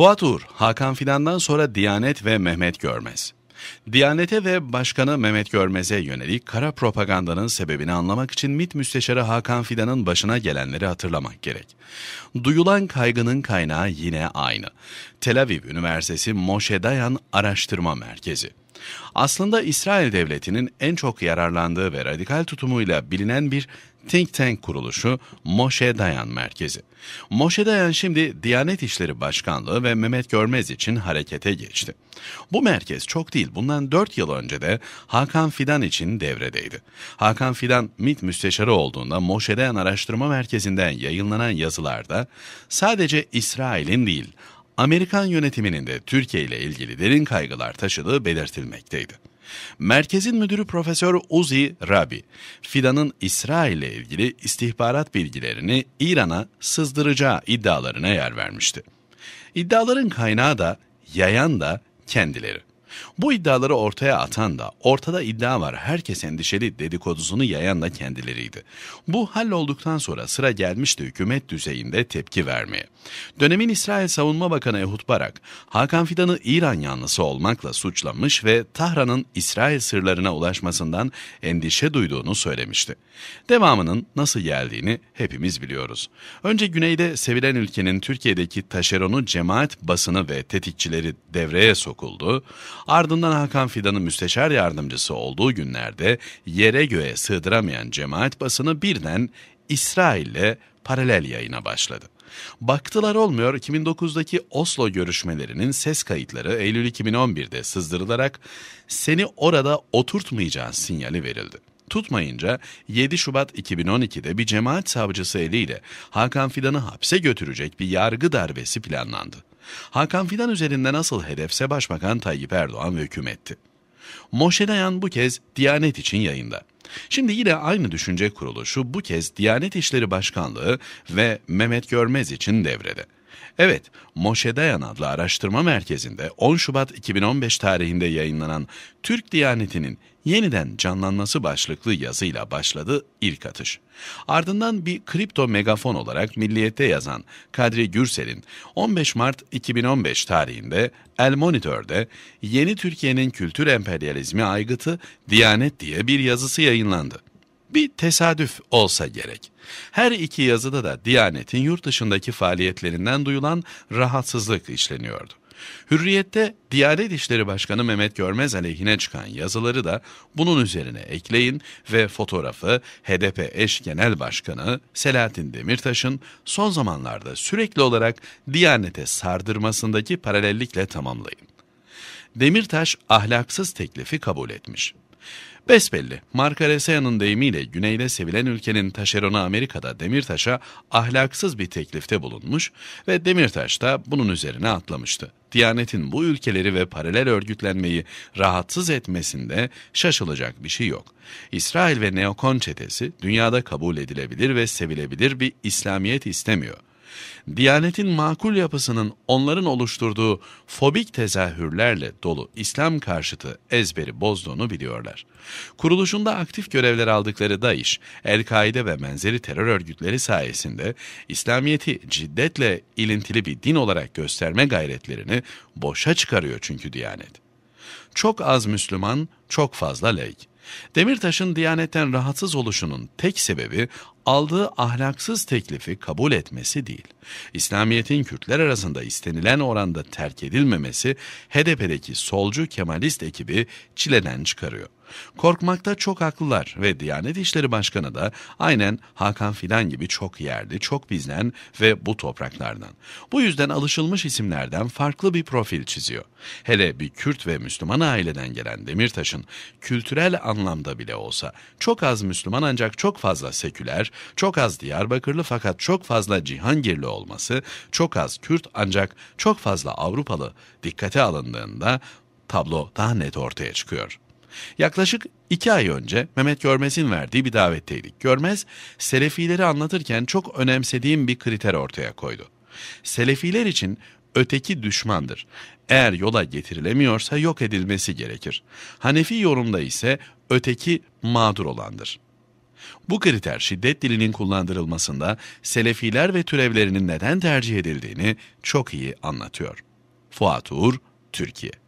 Fuat Uğur, Hakan Fidan'dan sonra Diyanet ve Mehmet Görmez. Diyanete ve Başkanı Mehmet Görmez'e yönelik kara propagandanın sebebini anlamak için MİT Müsteşarı Hakan Fidan'ın başına gelenleri hatırlamak gerek. Duyulan kaygının kaynağı yine aynı. Tel Aviv Üniversitesi Moshe Dayan Araştırma Merkezi. Aslında İsrail devletinin en çok yararlandığı ve radikal tutumuyla bilinen bir think tank kuruluşu Moşe Dayan Merkezi. Moşe Dayan şimdi Diyanet İşleri Başkanlığı ve Mehmet Görmez için harekete geçti. Bu merkez çok değil bundan 4 yıl önce de Hakan Fidan için devredeydi. Hakan Fidan MİT müsteşarı olduğunda Moşe Dayan Araştırma Merkezi'nden yayınlanan yazılarda sadece İsrail'in değil Amerikan yönetiminin de Türkiye ile ilgili derin kaygılar taşıdığı belirtilmekteydi. Merkezin müdürü Profesör Uzi Rabi, Fidan'ın İsrail ile ilgili istihbarat bilgilerini İran'a sızdıracağı iddialarına yer vermişti. İddiaların kaynağı da, yayan da kendileri. Bu iddiaları ortaya atan da ortada iddia var herkes endişeli dedikodusunu yayan da kendileriydi. Bu hallolduktan sonra sıra gelmişti hükümet düzeyinde tepki vermeye. Dönemin İsrail Savunma Bakanı Ehud Barak, Hakan Fidan'ı İran yanlısı olmakla suçlamış ve Tahran'ın İsrail sırlarına ulaşmasından endişe duyduğunu söylemişti. Devamının nasıl geldiğini hepimiz biliyoruz. Önce güneyde sevilen ülkenin Türkiye'deki taşeronu cemaat basını ve tetikçileri devreye sokuldu. Ardından Hakan Fidan'ın müsteşar yardımcısı olduğu günlerde yere göğe sığdıramayan cemaat basını birden İsrail'le paralel yayına başladı. Baktılar olmuyor 2009'daki Oslo görüşmelerinin ses kayıtları Eylül 2011'de sızdırılarak seni orada oturtmayacağın sinyali verildi tutmayınca 7 Şubat 2012'de bir cemaat savcısı eliyle Hakan Fidan'ı hapse götürecek bir yargı darbesi planlandı. Hakan Fidan üzerinde nasıl hedefse Başbakan Tayyip Erdoğan ve hükümetti. Moşe Dayan bu kez Diyanet için yayında. Şimdi yine aynı düşünce kuruluşu bu kez Diyanet İşleri Başkanlığı ve Mehmet Görmez için devrede. Evet, Moşe Dayan adlı araştırma merkezinde 10 Şubat 2015 tarihinde yayınlanan Türk Diyaneti'nin yeniden canlanması başlıklı yazıyla başladı ilk atış. Ardından bir kripto megafon olarak Milliyet'te yazan Kadri Gürsel'in 15 Mart 2015 tarihinde El Monitör'de Yeni Türkiye'nin Kültür Emperyalizmi Aygıtı Diyanet diye bir yazısı yayınlandı. Bir tesadüf olsa gerek. Her iki yazıda da Diyanet'in yurt dışındaki faaliyetlerinden duyulan rahatsızlık işleniyordu. Hürriyette Diyanet İşleri Başkanı Mehmet Görmez aleyhine çıkan yazıları da bunun üzerine ekleyin ve fotoğrafı HDP eş genel başkanı Selahattin Demirtaş'ın son zamanlarda sürekli olarak Diyanet'e sardırmasındaki paralellikle tamamlayın. Demirtaş ahlaksız teklifi kabul etmiş. Besbelli, Mark Aresean'ın deyimiyle güneyde sevilen ülkenin taşeronu Amerika'da Demirtaş'a ahlaksız bir teklifte bulunmuş ve Demirtaş da bunun üzerine atlamıştı. Diyanetin bu ülkeleri ve paralel örgütlenmeyi rahatsız etmesinde şaşılacak bir şey yok. İsrail ve neokon çetesi dünyada kabul edilebilir ve sevilebilir bir İslamiyet istemiyor. Diyanetin makul yapısının onların oluşturduğu fobik tezahürlerle dolu İslam karşıtı ezberi bozduğunu biliyorlar. Kuruluşunda aktif görevler aldıkları DAEŞ, El-Kaide ve benzeri terör örgütleri sayesinde İslamiyet'i ciddetle ilintili bir din olarak gösterme gayretlerini boşa çıkarıyor çünkü Diyanet. Çok az Müslüman, çok fazla laik. Demirtaş'ın Diyanet'ten rahatsız oluşunun tek sebebi aldığı ahlaksız teklifi kabul etmesi değil. İslamiyet'in Kürtler arasında istenilen oranda terk edilmemesi HDP'deki solcu Kemalist ekibi çileden çıkarıyor. Korkmakta çok haklılar ve Diyanet İşleri Başkanı da aynen Hakan Fidan gibi çok yerli, çok bizden ve bu topraklardan. Bu yüzden alışılmış isimlerden farklı bir profil çiziyor. Hele bir Kürt ve Müslüman aileden gelen Demirtaş'ın kültürel anlamda bile olsa çok az Müslüman ancak çok fazla seküler, çok az Diyarbakırlı fakat çok fazla Cihangirli olması, çok az Kürt ancak çok fazla Avrupalı dikkate alındığında tablo daha net ortaya çıkıyor. Yaklaşık iki ay önce Mehmet Görmez'in verdiği bir davetteydik. Görmez, Selefileri anlatırken çok önemsediğim bir kriter ortaya koydu. Selefiler için öteki düşmandır. Eğer yola getirilemiyorsa yok edilmesi gerekir. Hanefi yorumda ise öteki mağdur olandır. Bu kriter şiddet dilinin kullandırılmasında Selefiler ve türevlerinin neden tercih edildiğini çok iyi anlatıyor. Fuat Uğur, Türkiye